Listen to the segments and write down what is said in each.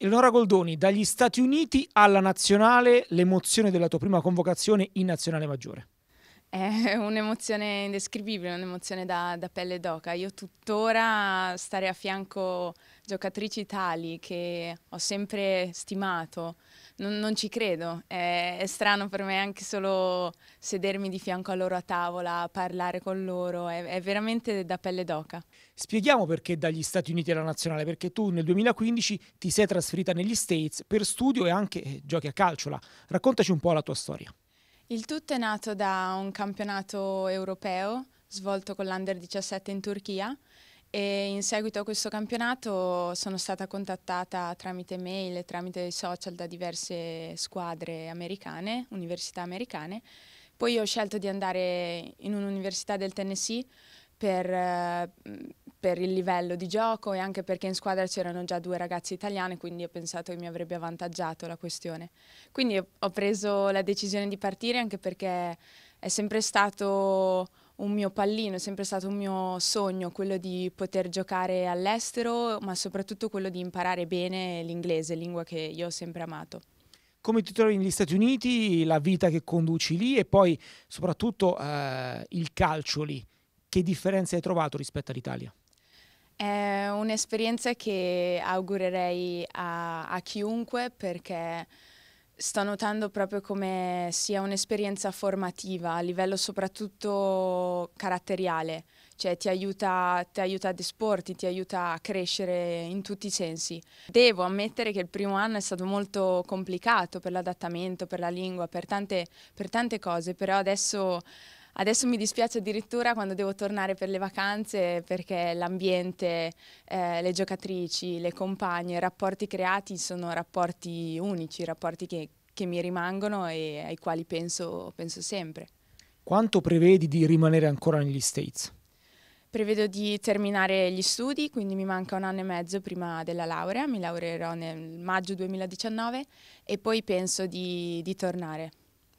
Eleonora Goldoni, dagli Stati Uniti alla nazionale, l'emozione della tua prima convocazione in nazionale maggiore. È un'emozione indescrivibile, un'emozione da, da, pelle d'oca. Io tuttora stare a fianco giocatrici tali che ho sempre stimato, non, non ci credo. È, è, strano per me anche solo sedermi di fianco a loro a tavola, parlare con loro, è, è veramente da pelle d'oca. Spieghiamo perché dagli Stati Uniti alla nazionale, perché tu nel 2015 ti sei trasferita negli States per studio e anche eh, giochi a calcio Raccontaci un po' la tua storia. Il tutto è nato da un campionato europeo svolto con l'Under 17 in Turchia e in seguito a questo campionato sono stata contattata tramite mail e tramite social da diverse squadre americane, università americane. Poi ho scelto di andare in un'università del Tennessee per, mm, per, il livello di gioco e anche perché in squadra c'erano già due ragazzi italiani, quindi ho pensato che mi avrebbe avvantaggiato la questione. Quindi ho preso la decisione di partire anche perché è sempre stato un mio pallino, è sempre stato un mio sogno quello di poter giocare all'estero, ma soprattutto quello di imparare bene l'inglese, lingua che io ho sempre amato come ti trovi negli Stati Uniti, la vita che conduci lì e poi soprattutto eh, il calcio lì. Che differenze hai trovato rispetto all'Italia? È un'esperienza che augurerei a, a chiunque perché sto notando proprio come sia un'esperienza formativa a livello soprattutto caratteriale, cioè ti aiuta, ti aiuta, ad esporti, ti aiuta a crescere in tutti i sensi. Devo ammettere che il primo anno è stato molto complicato per l'adattamento, per la lingua, per tante, per tante cose, però adesso Adesso mi dispiace addirittura quando devo tornare per le vacanze perché l'ambiente, eh, le giocatrici, le compagne, i rapporti creati sono rapporti unici, rapporti che, che mi rimangono e ai quali penso, penso sempre. Quanto prevedi di rimanere ancora negli States? Prevedo di terminare gli studi, quindi mi manca un anno e mezzo prima della laurea, mi laureerò nel maggio 2019 e poi penso di, di tornare,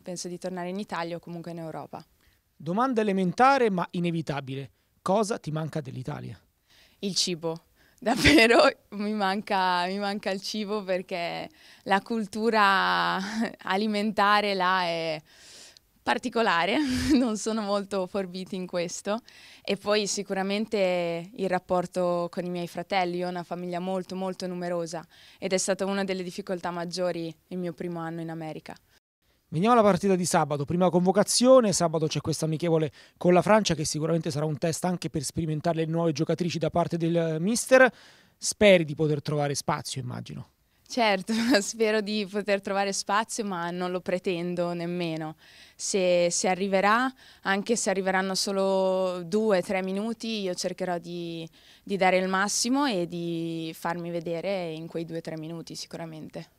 penso di tornare in Italia o comunque in Europa. Domanda elementare ma inevitabile. Cosa ti manca dell'Italia? Il cibo. Davvero mi manca, mi manca il cibo perché la cultura alimentare là è particolare, non sono molto forbiti in questo e poi sicuramente il rapporto con i miei fratelli, io ho una famiglia molto molto numerosa ed è stata una delle difficoltà maggiori il mio primo anno in America. Veniamo alla partita di sabato, prima convocazione, sabato c'è questa amichevole con la Francia che sicuramente sarà un test anche per sperimentare le nuove giocatrici da parte del eh, mister, speri di poter trovare spazio immagino. Certo, spero di poter trovare spazio, ma non lo pretendo nemmeno. Se, se arriverà, anche se arriveranno solo due o tre minuti, io cercherò di, di dare il massimo e di farmi vedere in quei due o tre minuti sicuramente.